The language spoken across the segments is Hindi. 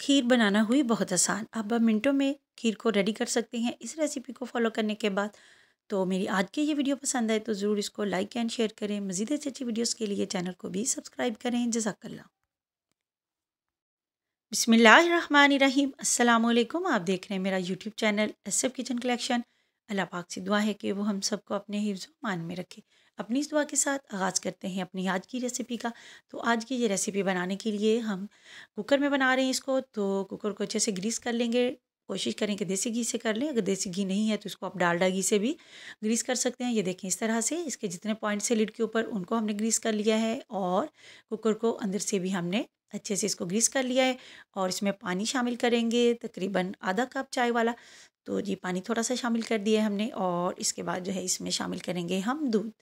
खीर बनाना हुई बहुत आसान अब हम मिनटों में खीर को रेडी कर सकते हैं इस रेसिपी को फॉलो करने के बाद तो मेरी आज की ये वीडियो पसंद आए तो ज़रूर इसको लाइक एंड शेयर करें मज़ीद अच्छी अच्छी वीडियोज़ के लिए चैनल को भी सब्सक्राइब करें जजाकल्ला बिसमीम अल्लाम आप देख रहे हैं मेरा YouTube channel S F kitchen collection अल्लाह पाक से दुआ है कि वो हम सबको अपने हिफ्ज़ मान में रखे अपनी इस दुआ के साथ आगाज़ करते हैं अपनी आज की रेसिपी का तो आज की ये रेसिपी बनाने के लिए हम कुकर में बना रहे हैं इसको तो कुकर को अच्छे से ग्रीस कर लेंगे कोशिश करें कि देसी घी से कर लें अगर देसी घी नहीं है तो इसको आप डालडा घी से भी ग्रीस कर सकते हैं ये देखें इस तरह से इसके जितने पॉइंट्स है लिड के ऊपर उनको हमने ग्रीस कर लिया है और कुकर को अंदर से भी हमने अच्छे से इसको ग्रीस कर लिया है और इसमें पानी शामिल करेंगे तकरीबन आधा कप चाय वाला तो जी पानी थोड़ा सा शामिल कर दिया हमने और इसके बाद जो है इसमें शामिल करेंगे हम दूध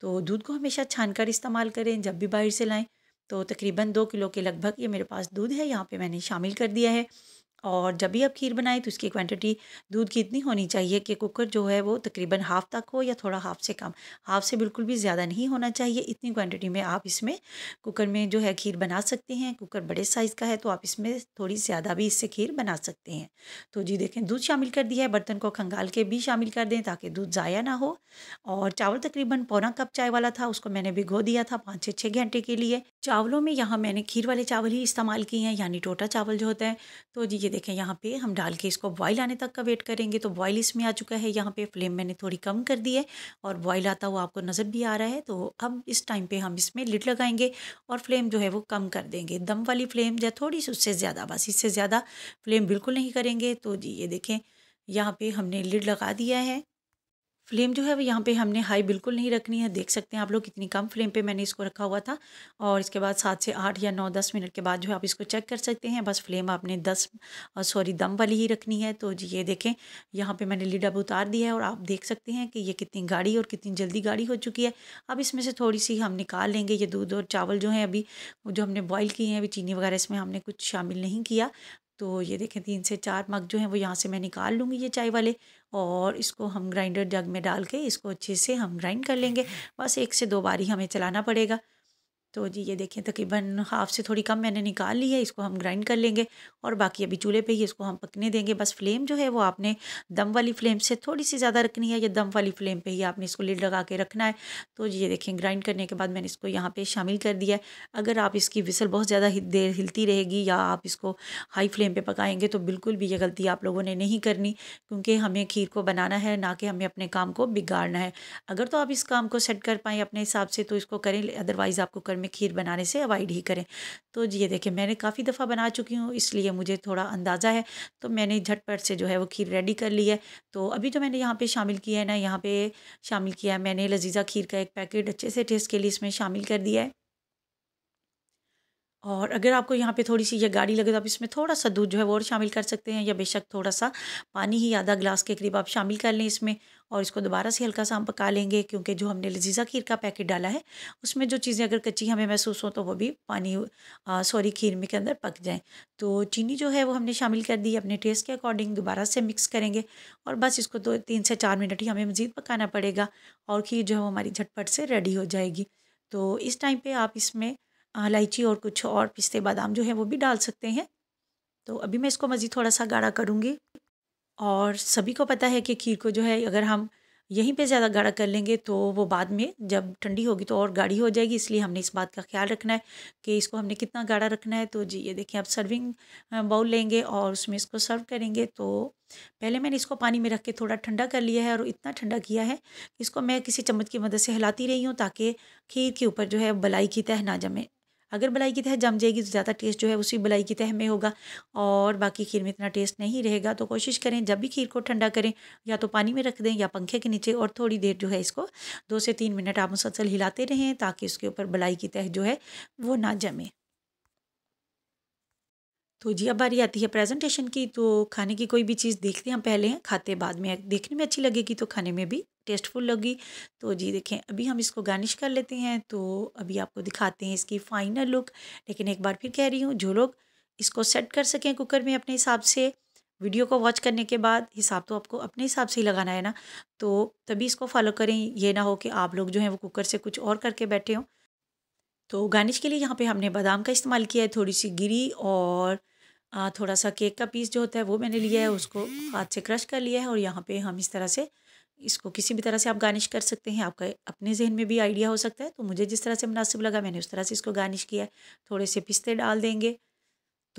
तो दूध को हमेशा छान कर इस्तेमाल करें जब भी बाहर से लाएं तो तकरीबन दो किलो के लगभग ये मेरे पास दूध है यहाँ पे मैंने शामिल कर दिया है और जब भी आप खीर बनाएं तो इसकी क्वांटिटी दूध की इतनी होनी चाहिए कि कुकर जो है वो तकरीबन हाफ़ तक हो या थोड़ा हाफ़ से कम हाफ़ से बिल्कुल भी ज़्यादा नहीं होना चाहिए इतनी क्वांटिटी में आप इसमें कुकर में जो है खीर बना सकते हैं कुकर बड़े साइज़ का है तो आप इसमें थोड़ी ज़्यादा भी इससे खीर बना सकते हैं तो जी देखें दूध शामिल कर दिया है बर्तन को खंगाल के भी शामिल कर दें ताकि दूध ज़ाया ना हो और चावल तकरीबन पौना कप चाय वाला था उसको मैंने भिगो दिया था पाँच छः छः घंटे के लिए चावलों में यहाँ मैंने खीर वाले चावल ही इस्तेमाल किए हैं यानी टोटा चावल जो होता है तो जी ये देखें यहाँ पे हम डाल के इसको बॉयल आने तक का वेट करेंगे तो बॉयल इसमें आ चुका है यहाँ पे फ्लेम मैंने थोड़ी कम कर दी है और बॉयल आता हुआ आपको नज़र भी आ रहा है तो अब इस टाइम पे हम इसमें लिड लगाएंगे और फ्लेम जो है वो कम कर देंगे दम वाली फ्लेम या थोड़ी सी उससे ज़्यादा बस इससे ज़्यादा फ्लेम बिल्कुल नहीं करेंगे तो जी ये देखें यहाँ पर हमने लिड लगा दिया है फ्लेम जो है वो यहाँ पे हमने हाई बिल्कुल नहीं रखनी है देख सकते हैं आप लोग कितनी कम फ्लेम पे मैंने इसको रखा हुआ था और इसके बाद सात से आठ या नौ दस मिनट के बाद जो है आप इसको चेक कर सकते हैं बस फ्लेम आपने दस सॉरी दम वाली ही रखनी है तो ये देखें यहाँ पे मैंने लीड अब उतार दिया है और आप देख सकते हैं कि ये कितनी गाढ़ी और कितनी जल्दी गाढ़ी हो चुकी है अब इसमें से थोड़ी सी हम निकाल लेंगे ये दूध और चावल जो है अभी जो हमने बॉयल किए हैं अभी चीनी वगैरह इसमें हमने कुछ शामिल नहीं किया तो ये देखें तीन से चार मग जो हैं वो यहाँ से मैं निकाल लूँगी ये चाय वाले और इसको हम ग्राइंडर जग में डाल के इसको अच्छे से हम ग्राइंड कर लेंगे हम्म। बस एक से दो बारी हमें चलाना पड़ेगा तो जी ये देखें तकरीबन हाफ़ से थोड़ी कम मैंने निकाल ली है इसको हम ग्राइंड कर लेंगे और बाकी अभी चूल्हे पे ही इसको हम पकने देंगे बस फ्लेम जो है वो आपने दम वाली फ्लेम से थोड़ी सी ज़्यादा रखनी है या दम वाली फ्लेम पे ही आपने इसको लिड लगा के रखना है तो जी ये देखें ग्राइंड करने के बाद मैंने इसको यहाँ पर शामिल कर दिया है अगर आप इसकी विसल बहुत ज़्यादा देर हिलती रहेगी या आप इसको हाई फ्लेम पर पकाएँगे तो बिल्कुल भी ये गलती आप लोगों ने नहीं करनी क्योंकि हमें खीर को बनाना है ना कि हमें अपने काम को बिगाड़ना है अगर तो आप इस काम को सेट कर पाएँ अपने हिसाब से तो इसको करें अदरवाइज़ आपको कर में खीर बनाने से अवॉइड ही करें तो ये देखें मैंने काफ़ी दफ़ा बना चुकी हूँ इसलिए मुझे थोड़ा अंदाज़ा है तो मैंने झटपट से जो है वो खीर रेडी कर ली है तो अभी जो मैंने यहाँ पे शामिल किया है ना यहाँ पे शामिल किया है मैंने लजीज़ा खीर का एक पैकेट अच्छे से टेस्ट के लिए इसमें शामिल कर दिया है और अगर आपको यहाँ पे थोड़ी सी ये गाढ़ी लगे तो आप इसमें थोड़ा सा दूध जो है वो और शामिल कर सकते हैं या बेशक थोड़ा सा पानी ही आधा ग्लास के करीब आप शामिल कर लें इसमें और इसको दोबारा से हल्का सा हम पका लेंगे क्योंकि जो हमने लजीज़ा खीर का पैकेट डाला है उसमें जो चीज़ें अगर कच्ची हमें महसूस हों तो वो भी पानी सॉरी खीर में के अंदर पक जाएँ तो चीनी जो है वो हमने शामिल कर दी अपने टेस्ट के अकॉर्डिंग दोबारा से मिक्स करेंगे और बस इसको दो तीन से चार मिनट ही हमें मज़ीद पकाना पड़ेगा और खीर जो है वो हमारी झटपट से रेडी हो जाएगी तो इस टाइम पर आप इसमें इलायची और कुछ और पिस्ते बादाम जो है वो भी डाल सकते हैं तो अभी मैं इसको मज़ीद थोड़ा सा गाढ़ा करूँगी और सभी को पता है कि खीर को जो है अगर हम यहीं पे ज़्यादा गाढ़ा कर लेंगे तो वो बाद में जब ठंडी होगी तो और गाढ़ी हो जाएगी इसलिए हमने इस बात का ख्याल रखना है कि इसको हमने कितना गाढ़ा रखना है तो जी ये देखिए आप सर्विंग बाउल लेंगे और उसमें इसको सर्व करेंगे तो पहले मैंने इसको पानी में रख के थोड़ा ठंडा कर लिया है और इतना ठंडा किया है इसको मैं किसी चम्मच की मदद से हिलाती रही हूँ ताकि खीर के ऊपर जो है बलाई की तह ना जमें अगर बलाई की तह जम जाएगी तो ज़्यादा टेस्ट जो है उसी बलाई की तह में होगा और बाकी खीर में इतना टेस्ट नहीं रहेगा तो कोशिश करें जब भी खीर को ठंडा करें या तो पानी में रख दें या पंखे के नीचे और थोड़ी देर जो है इसको दो से तीन मिनट आप मुसलसल हिलाते रहें ताकि उसके ऊपर बलाई की तह जो है वो ना जमे तो जी अब बारी आती है प्रेजेंटेशन की तो खाने की कोई भी चीज़ देखते हैं पहले हैं खाते बाद में देखने में अच्छी लगेगी तो खाने में भी टेस्टफुल लगी तो जी देखें अभी हम इसको गार्निश कर लेते हैं तो अभी आपको दिखाते हैं इसकी फाइनल लुक लेकिन एक बार फिर कह रही हूँ जो लोग इसको सेट कर सकें कुकर में अपने हिसाब से वीडियो को वॉच करने के बाद हिसाब तो आपको अपने हिसाब से ही लगाना है ना तो तभी इसको फॉलो करें ये ना हो कि आप लोग जो हैं वो कुकर से कुछ और करके बैठे हों तो गार्निश के लिए यहाँ पे हमने बादाम का इस्तेमाल किया है थोड़ी सी गिरी और आ, थोड़ा सा केक का पीस जो होता है वो मैंने लिया है उसको हाथ से क्रश कर लिया है और यहाँ पे हम इस तरह से इसको किसी भी तरह से आप गार्निश कर सकते हैं आपका अपने जहन में भी आइडिया हो सकता है तो मुझे जिस तरह से मुनासिब लगा मैंने उस तरह से इसको गार्निश किया है थोड़े से पिस्ते डाल देंगे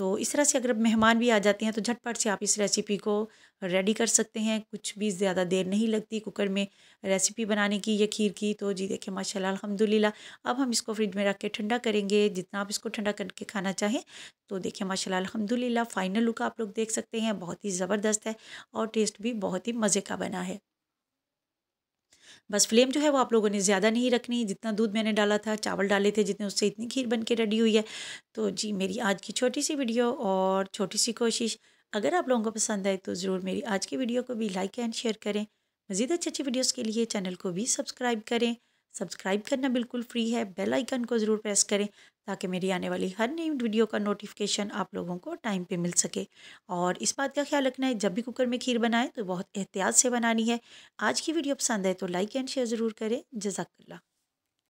तो इस तरह से अगर मेहमान भी आ जाते हैं तो झटपट से आप इस रेसिपी को रेडी कर सकते हैं कुछ भी ज़्यादा देर नहीं लगती कुकर में रेसिपी बनाने की या खीर की तो जी देखिए माशाल्लाह अल्हम्दुलिल्लाह अब हम इसको फ्रिज में रख के ठंडा करेंगे जितना आप इसको ठंडा करके खाना चाहें तो देखिए माशाल्लाह अल्हम्दुलिल्लाह फाइनल लुक आप लोग देख सकते हैं बहुत ही ज़बरदस्त है और टेस्ट भी बहुत ही मज़े का बना है बस फ्लेम जो है वो आप लोगों ने ज़्यादा नहीं रखनी जितना दूध मैंने डाला था चावल डाले थे जितने उससे इतनी खीर बन के रेडी हुई है तो जी मेरी आज की छोटी सी वीडियो और छोटी सी कोशिश अगर आप लोगों को पसंद आए तो ज़रूर मेरी आज की वीडियो को भी लाइक एंड शेयर करें मज़ीद अच्छी अच्छी वीडियोज़ के लिए चैनल को भी सब्सक्राइब करें सब्सक्राइब करना बिल्कुल फ्री है बेल आइकन को ज़रूर प्रेस करें ताकि मेरी आने वाली हर नई वीडियो का नोटिफिकेशन आप लोगों को टाइम पे मिल सके और इस बात का ख्याल रखना है जब भी कुकर में खीर बनाएं तो बहुत एहतियात से बनानी है आज की वीडियो पसंद आए तो लाइक एंड शेयर ज़रूर करें जजाकल्ला